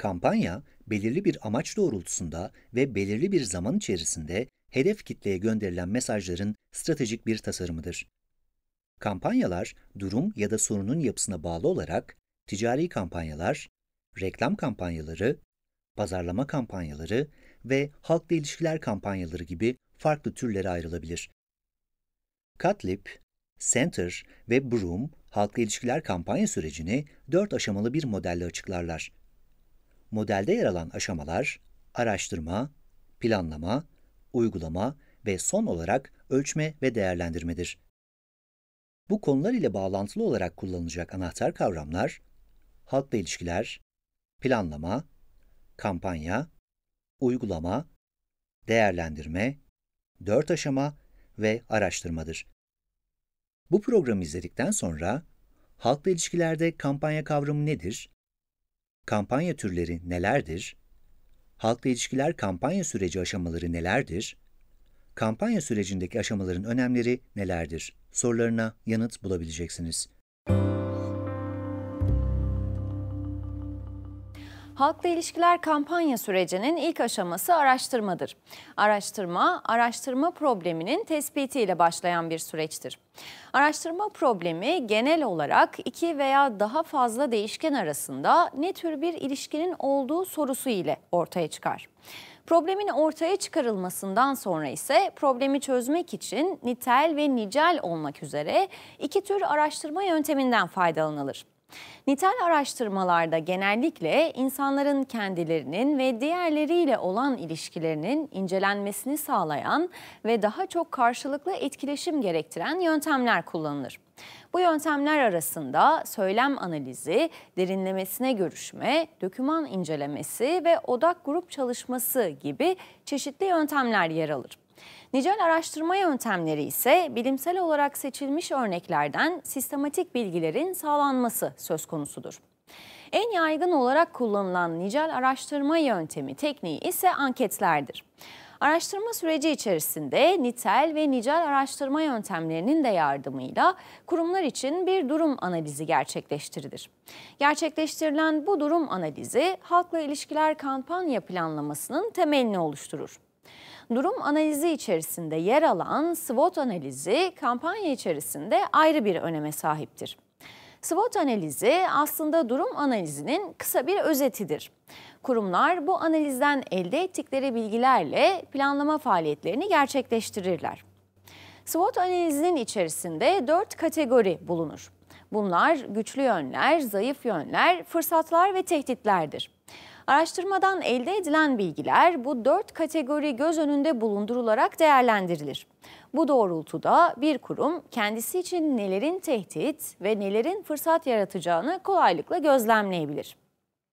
Kampanya, belirli bir amaç doğrultusunda ve belirli bir zaman içerisinde hedef kitleye gönderilen mesajların stratejik bir tasarımıdır. Kampanyalar, durum ya da sorunun yapısına bağlı olarak ticari kampanyalar, reklam kampanyaları, pazarlama kampanyaları ve halkla ilişkiler kampanyaları gibi farklı türlere ayrılabilir. Catlip, Center ve Broom halkla ilişkiler kampanya sürecini dört aşamalı bir modelle açıklarlar. Modelde yer alan aşamalar araştırma, planlama, uygulama ve son olarak ölçme ve değerlendirmedir. Bu konular ile bağlantılı olarak kullanılacak anahtar kavramlar halkla ilişkiler, planlama, kampanya, uygulama, değerlendirme, dört aşama ve araştırmadır. Bu programı izledikten sonra halkla ilişkilerde kampanya kavramı nedir? Kampanya türleri nelerdir? Halkla ilişkiler kampanya süreci aşamaları nelerdir? Kampanya sürecindeki aşamaların önemleri nelerdir? Sorularına yanıt bulabileceksiniz. Müzik Halkla ilişkiler kampanya sürecinin ilk aşaması araştırmadır. Araştırma, araştırma probleminin tespitiyle başlayan bir süreçtir. Araştırma problemi genel olarak iki veya daha fazla değişken arasında ne tür bir ilişkinin olduğu sorusu ile ortaya çıkar. Problemin ortaya çıkarılmasından sonra ise problemi çözmek için nitel ve nicel olmak üzere iki tür araştırma yönteminden faydalanılır. Nitel araştırmalarda genellikle insanların kendilerinin ve diğerleriyle olan ilişkilerinin incelenmesini sağlayan ve daha çok karşılıklı etkileşim gerektiren yöntemler kullanılır. Bu yöntemler arasında söylem analizi, derinlemesine görüşme, döküman incelemesi ve odak grup çalışması gibi çeşitli yöntemler yer alır. Nicel araştırma yöntemleri ise bilimsel olarak seçilmiş örneklerden sistematik bilgilerin sağlanması söz konusudur. En yaygın olarak kullanılan nicel araştırma yöntemi tekniği ise anketlerdir. Araştırma süreci içerisinde nitel ve nicel araştırma yöntemlerinin de yardımıyla kurumlar için bir durum analizi gerçekleştirilir. Gerçekleştirilen bu durum analizi halkla ilişkiler kampanya planlamasının temelini oluşturur. Durum analizi içerisinde yer alan SWOT analizi kampanya içerisinde ayrı bir öneme sahiptir. SWOT analizi aslında durum analizinin kısa bir özetidir. Kurumlar bu analizden elde ettikleri bilgilerle planlama faaliyetlerini gerçekleştirirler. SWOT analizinin içerisinde dört kategori bulunur. Bunlar güçlü yönler, zayıf yönler, fırsatlar ve tehditlerdir. Araştırmadan elde edilen bilgiler bu dört kategori göz önünde bulundurularak değerlendirilir. Bu doğrultuda bir kurum kendisi için nelerin tehdit ve nelerin fırsat yaratacağını kolaylıkla gözlemleyebilir.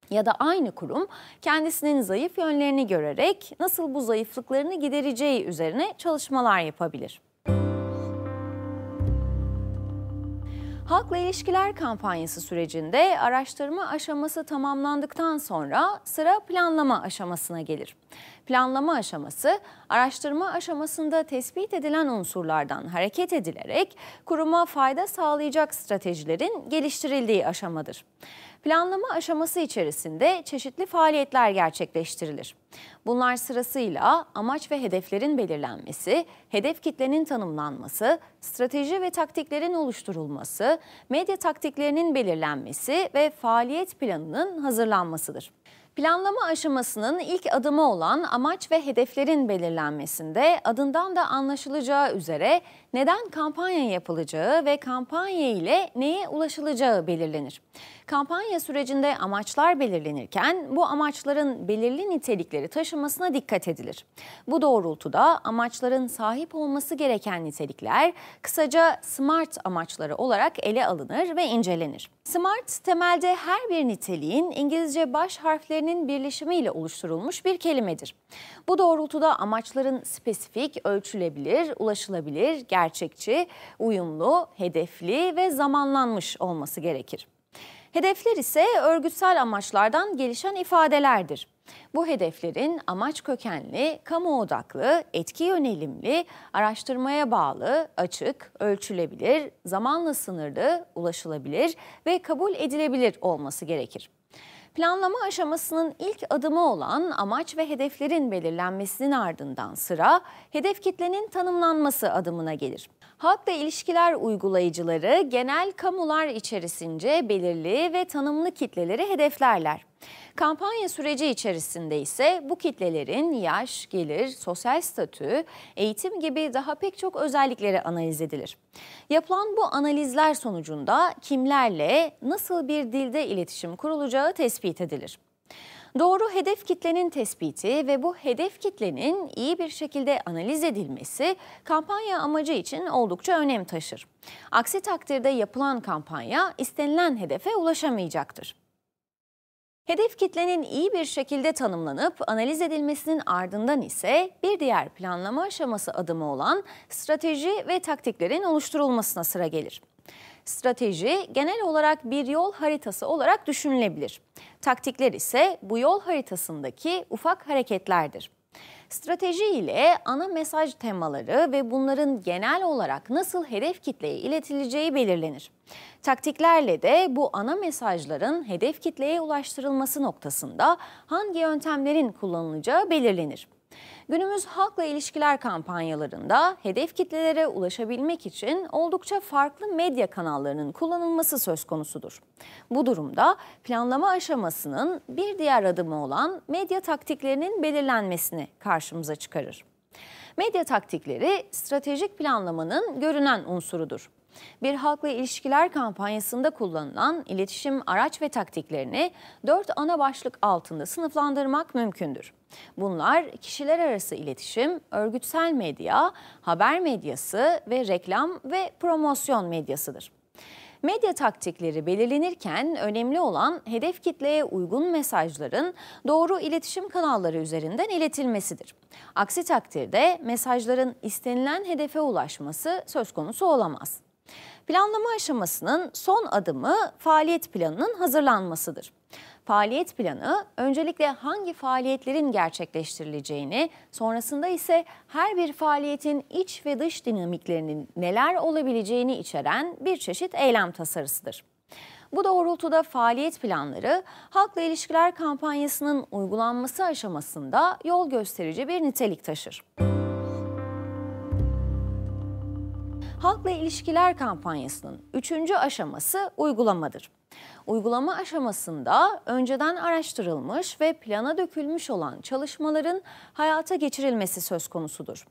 Ya da aynı kurum kendisinin zayıf yönlerini görerek nasıl bu zayıflıklarını gidereceği üzerine çalışmalar yapabilir. Halkla ilişkiler kampanyası sürecinde araştırma aşaması tamamlandıktan sonra sıra planlama aşamasına gelir planlama aşaması, araştırma aşamasında tespit edilen unsurlardan hareket edilerek kuruma fayda sağlayacak stratejilerin geliştirildiği aşamadır. Planlama aşaması içerisinde çeşitli faaliyetler gerçekleştirilir. Bunlar sırasıyla amaç ve hedeflerin belirlenmesi, hedef kitlenin tanımlanması, strateji ve taktiklerin oluşturulması, medya taktiklerinin belirlenmesi ve faaliyet planının hazırlanmasıdır. Planlama aşamasının ilk adımı olan amaç ve hedeflerin belirlenmesinde adından da anlaşılacağı üzere neden kampanya yapılacağı ve kampanya ile neye ulaşılacağı belirlenir. Kampanya sürecinde amaçlar belirlenirken bu amaçların belirli nitelikleri taşımasına dikkat edilir. Bu doğrultuda amaçların sahip olması gereken nitelikler kısaca SMART amaçları olarak ele alınır ve incelenir. SMART temelde her bir niteliğin İngilizce baş harflerini kelimelerinin birleşimiyle oluşturulmuş bir kelimedir. Bu doğrultuda amaçların spesifik, ölçülebilir, ulaşılabilir, gerçekçi, uyumlu, hedefli ve zamanlanmış olması gerekir. Hedefler ise örgütsel amaçlardan gelişen ifadelerdir. Bu hedeflerin amaç kökenli, kamu odaklı, etki yönelimli, araştırmaya bağlı, açık, ölçülebilir, zamanla sınırlı, ulaşılabilir ve kabul edilebilir olması gerekir. Planlama aşamasının ilk adımı olan amaç ve hedeflerin belirlenmesinin ardından sıra hedef kitlenin tanımlanması adımına gelir. Halkla ilişkiler uygulayıcıları genel kamular içerisinde belirli ve tanımlı kitleleri hedeflerler. Kampanya süreci içerisinde ise bu kitlelerin yaş, gelir, sosyal statü, eğitim gibi daha pek çok özellikleri analiz edilir. Yapılan bu analizler sonucunda kimlerle nasıl bir dilde iletişim kurulacağı tespit edilir. Doğru hedef kitlenin tespiti ve bu hedef kitlenin iyi bir şekilde analiz edilmesi kampanya amacı için oldukça önem taşır. Aksi takdirde yapılan kampanya istenilen hedefe ulaşamayacaktır. Hedef kitlenin iyi bir şekilde tanımlanıp analiz edilmesinin ardından ise bir diğer planlama aşaması adımı olan strateji ve taktiklerin oluşturulmasına sıra gelir. Strateji genel olarak bir yol haritası olarak düşünülebilir. Taktikler ise bu yol haritasındaki ufak hareketlerdir. Strateji ile ana mesaj temaları ve bunların genel olarak nasıl hedef kitleye iletileceği belirlenir. Taktiklerle de bu ana mesajların hedef kitleye ulaştırılması noktasında hangi yöntemlerin kullanılacağı belirlenir günümüz halkla ilişkiler kampanyalarında hedef kitlelere ulaşabilmek için oldukça farklı medya kanallarının kullanılması söz konusudur. Bu durumda planlama aşamasının bir diğer adımı olan medya taktiklerinin belirlenmesini karşımıza çıkarır. Medya taktikleri stratejik planlamanın görünen unsurudur bir halkla ilişkiler kampanyasında kullanılan iletişim araç ve taktiklerini dört ana başlık altında sınıflandırmak mümkündür. Bunlar kişiler arası iletişim, örgütsel medya, haber medyası ve reklam ve promosyon medyasıdır. Medya taktikleri belirlenirken önemli olan hedef kitleye uygun mesajların doğru iletişim kanalları üzerinden iletilmesidir. Aksi takdirde mesajların istenilen hedefe ulaşması söz konusu olamaz. Planlama aşamasının son adımı faaliyet planının hazırlanmasıdır. Faaliyet planı öncelikle hangi faaliyetlerin gerçekleştirileceğini, sonrasında ise her bir faaliyetin iç ve dış dinamiklerinin neler olabileceğini içeren bir çeşit eylem tasarısıdır. Bu doğrultuda faaliyet planları halkla ilişkiler kampanyasının uygulanması aşamasında yol gösterici bir nitelik taşır. Müzik Halkla ilişkiler kampanyasının üçüncü aşaması uygulamadır. Uygulama aşamasında önceden araştırılmış ve plana dökülmüş olan çalışmaların hayata geçirilmesi söz konusudur.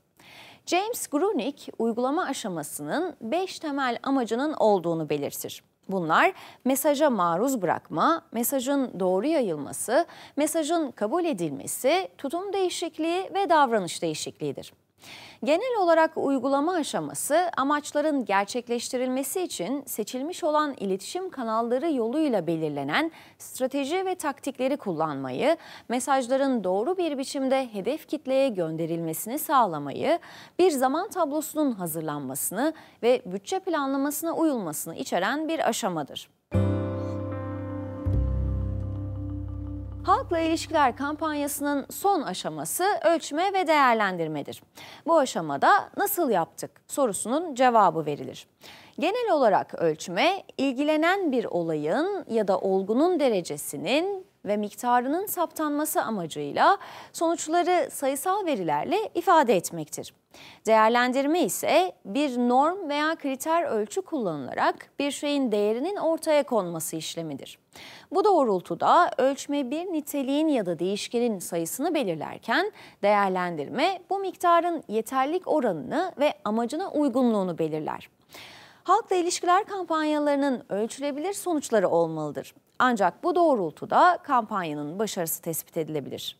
James Grunick uygulama aşamasının beş temel amacının olduğunu belirtir. Bunlar mesaja maruz bırakma, mesajın doğru yayılması, mesajın kabul edilmesi, tutum değişikliği ve davranış değişikliğidir. Genel olarak uygulama aşaması amaçların gerçekleştirilmesi için seçilmiş olan iletişim kanalları yoluyla belirlenen strateji ve taktikleri kullanmayı, mesajların doğru bir biçimde hedef kitleye gönderilmesini sağlamayı, bir zaman tablosunun hazırlanmasını ve bütçe planlamasına uyulmasını içeren bir aşamadır. Halkla ilişkiler kampanyasının son aşaması ölçme ve değerlendirmedir. Bu aşamada nasıl yaptık sorusunun cevabı verilir. Genel olarak ölçme ilgilenen bir olayın ya da olgunun derecesinin ve miktarının saptanması amacıyla sonuçları sayısal verilerle ifade etmektir. Değerlendirme ise bir norm veya kriter ölçü kullanılarak bir şeyin değerinin ortaya konması işlemidir. Bu doğrultuda ölçme bir niteliğin ya da değişkenin sayısını belirlerken değerlendirme bu miktarın yeterlik oranını ve amacına uygunluğunu belirler. Halkla ilişkiler kampanyalarının ölçülebilir sonuçları olmalıdır. Ancak bu doğrultuda kampanyanın başarısı tespit edilebilir.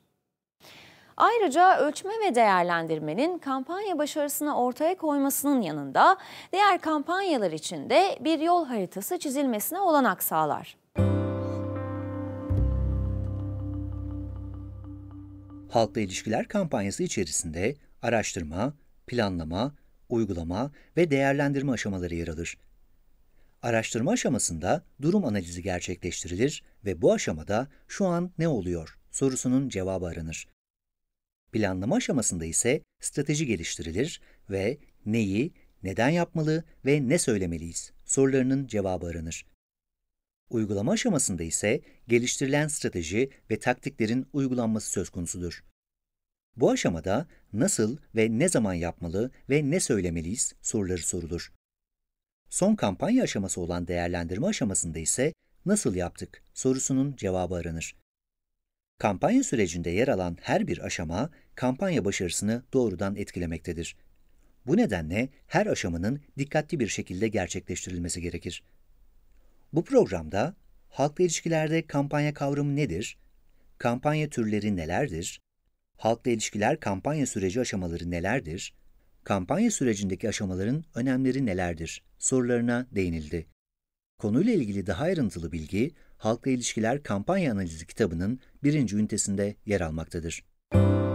Ayrıca ölçme ve değerlendirmenin kampanya başarısını ortaya koymasının yanında diğer kampanyalar için de bir yol haritası çizilmesine olanak sağlar. Halkla ilişkiler kampanyası içerisinde araştırma, planlama, uygulama ve değerlendirme aşamaları yer alır. Araştırma aşamasında durum analizi gerçekleştirilir ve bu aşamada şu an ne oluyor sorusunun cevabı aranır. Planlama aşamasında ise strateji geliştirilir ve neyi, neden yapmalı ve ne söylemeliyiz sorularının cevabı aranır. Uygulama aşamasında ise geliştirilen strateji ve taktiklerin uygulanması söz konusudur. Bu aşamada nasıl ve ne zaman yapmalı ve ne söylemeliyiz soruları sorulur. Son kampanya aşaması olan değerlendirme aşamasında ise nasıl yaptık sorusunun cevabı aranır. Kampanya sürecinde yer alan her bir aşama kampanya başarısını doğrudan etkilemektedir. Bu nedenle her aşamanın dikkatli bir şekilde gerçekleştirilmesi gerekir. Bu programda halkla ilişkilerde kampanya kavramı nedir? Kampanya türleri nelerdir? Halkla ilişkiler kampanya süreci aşamaları nelerdir? Kampanya sürecindeki aşamaların önemleri nelerdir sorularına değinildi. Konuyla ilgili daha ayrıntılı bilgi Halkla İlişkiler Kampanya Analizi kitabının birinci ünitesinde yer almaktadır. Müzik